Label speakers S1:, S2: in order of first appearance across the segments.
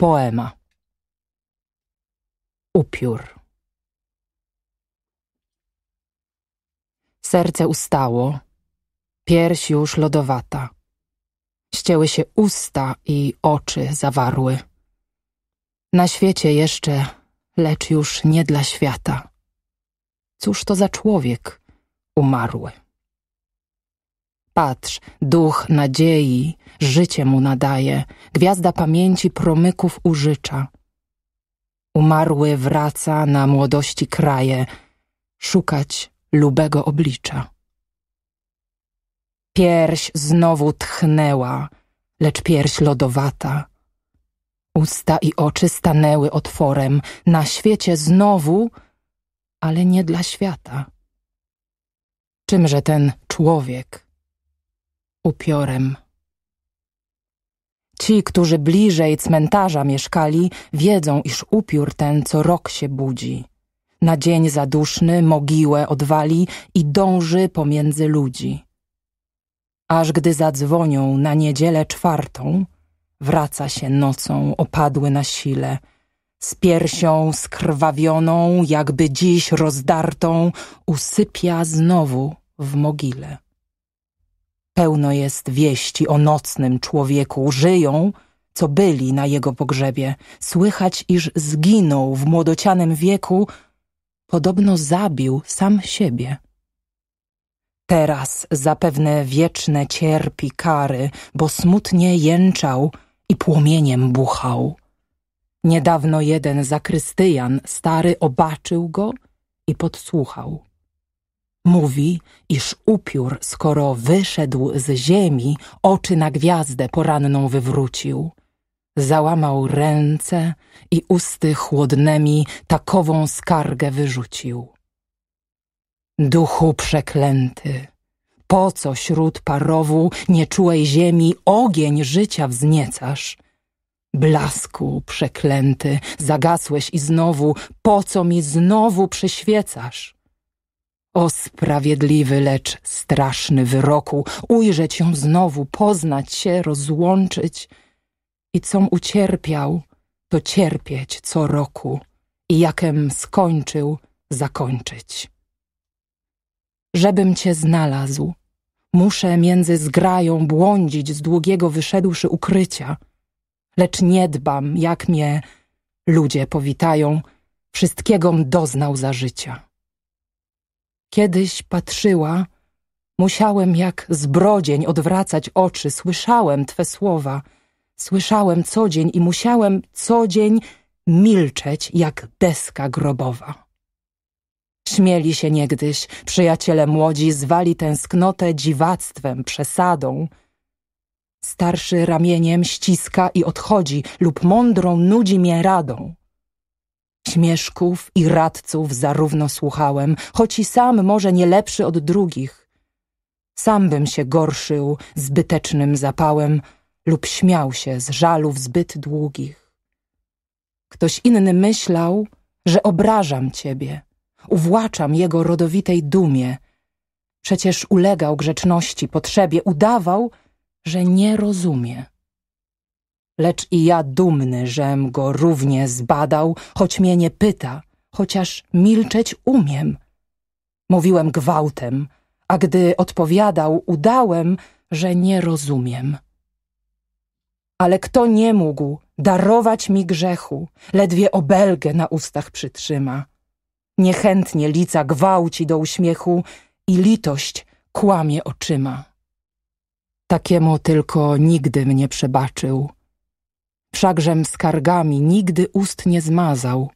S1: Poema Upiór Serce ustało, pierś już lodowata. Ścięły się usta i oczy zawarły. Na świecie jeszcze, lecz już nie dla świata. Cóż to za człowiek umarły? Patrz, duch nadziei życie mu nadaje, gwiazda pamięci promyków użycza. Umarły wraca na młodości kraje, szukać lubego oblicza. Pierś znowu tchnęła, lecz pierś lodowata. Usta i oczy stanęły otworem, na świecie znowu, ale nie dla świata. Czymże ten człowiek? Upiorem. Ci, którzy bliżej cmentarza mieszkali, wiedzą, iż upiór ten co rok się budzi. Na dzień zaduszny mogiłę odwali i dąży pomiędzy ludzi. Aż gdy zadzwonią na niedzielę czwartą, wraca się nocą opadły na sile, z piersią skrwawioną, jakby dziś rozdartą, usypia znowu w mogile. Pełno jest wieści o nocnym człowieku. Żyją, co byli na jego pogrzebie. Słychać, iż zginął w młodocianym wieku. Podobno zabił sam siebie. Teraz zapewne wieczne cierpi kary, bo smutnie jęczał i płomieniem buchał. Niedawno jeden zakrystyjan stary obaczył go i podsłuchał. Mówi, iż upiór, skoro wyszedł z ziemi, oczy na gwiazdę poranną wywrócił. Załamał ręce i usty chłodnemi takową skargę wyrzucił. Duchu przeklęty, po co śród parowu nieczułej ziemi ogień życia wzniecasz? Blasku przeklęty, zagasłeś i znowu, po co mi znowu przyświecasz? O sprawiedliwy, lecz straszny wyroku, ujrzeć ją znowu, poznać się, rozłączyć. I com ucierpiał, to cierpieć co roku i jakem skończył, zakończyć. Żebym cię znalazł, muszę między zgrają błądzić z długiego wyszedłszy ukrycia, lecz nie dbam, jak mnie ludzie powitają, wszystkiego doznał za życia. Kiedyś patrzyła, musiałem jak zbrodzień odwracać oczy, słyszałem twe słowa, słyszałem co dzień i musiałem co dzień milczeć jak deska grobowa. Śmieli się niegdyś, przyjaciele młodzi zwali tęsknotę dziwactwem, przesadą. Starszy ramieniem ściska i odchodzi lub mądrą nudzi mnie radą. Śmieszków i radców zarówno słuchałem, choć i sam może nie lepszy od drugich. Sam bym się gorszył zbytecznym zapałem lub śmiał się z żalów zbyt długich. Ktoś inny myślał, że obrażam ciebie, uwłaczam jego rodowitej dumie. Przecież ulegał grzeczności, potrzebie, udawał, że nie rozumie. Lecz i ja dumny, żem go równie zbadał, choć mnie nie pyta, chociaż milczeć umiem. Mówiłem gwałtem, a gdy odpowiadał, udałem, że nie rozumiem. Ale kto nie mógł darować mi grzechu, ledwie obelgę na ustach przytrzyma. Niechętnie lica gwałci do uśmiechu i litość kłamie oczyma. Takiemu tylko nigdy mnie przebaczył – wszakżem skargami nigdy ust nie zmazał,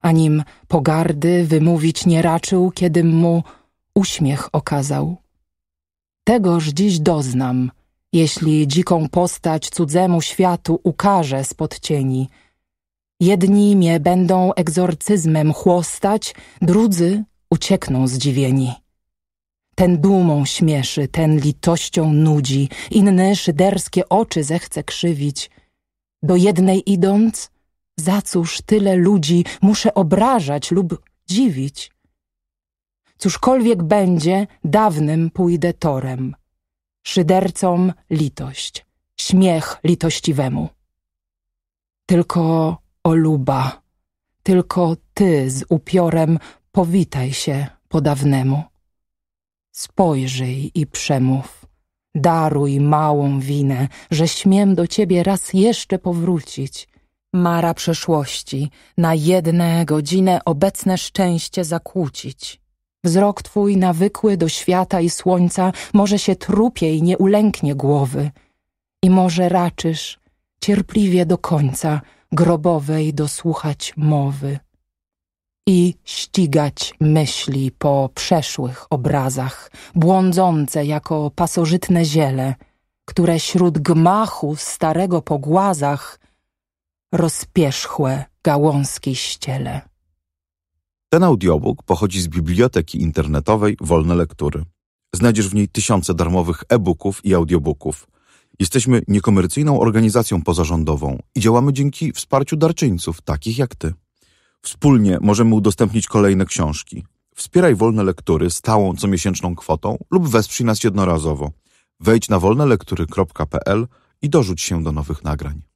S1: a nim pogardy wymówić nie raczył, kiedy mu uśmiech okazał. Tegoż dziś doznam, jeśli dziką postać cudzemu światu ukaże spod cieni. Jedni mnie będą egzorcyzmem chłostać, drudzy uciekną zdziwieni. Ten dumą śmieszy, ten litością nudzi, inny szyderskie oczy zechce krzywić – do jednej idąc, za cóż tyle ludzi muszę obrażać lub dziwić? Cóżkolwiek będzie, dawnym pójdę torem, szydercom litość, śmiech litościwemu. Tylko oluba, tylko ty z upiorem powitaj się podawnemu. Spojrzyj i przemów. Daruj małą winę, że śmiem do ciebie raz jeszcze powrócić. Mara przeszłości, na jedne godzinę obecne szczęście zakłócić. Wzrok twój nawykły do świata i słońca może się trupie i nie ulęknie głowy. I może raczysz cierpliwie do końca grobowej dosłuchać mowy i ścigać myśli po przeszłych obrazach, błądzące jako pasożytne ziele, które śród gmachu starego po głazach rozpierzchłe gałązki ściele.
S2: Ten audiobook pochodzi z biblioteki internetowej Wolne Lektury. Znajdziesz w niej tysiące darmowych e-booków i audiobooków. Jesteśmy niekomercyjną organizacją pozarządową i działamy dzięki wsparciu darczyńców, takich jak ty. Wspólnie możemy udostępnić kolejne książki. Wspieraj wolne lektury stałą comiesięczną kwotą lub wesprzyj nas jednorazowo. Wejdź na wolnelektury.pl i dorzuć się do nowych nagrań.